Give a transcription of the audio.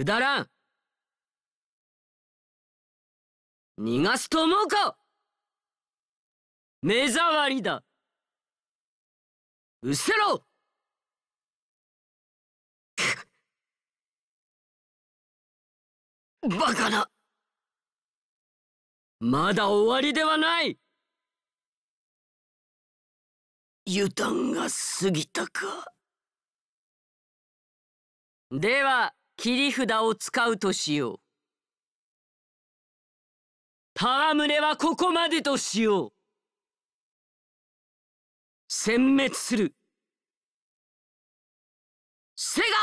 くだらん逃がすと思うか目障りだ失せろバカなまだ終わりではない油断が過ぎたかでは切り札を使うとしよう戯れはここまでとしよう殲滅するセガ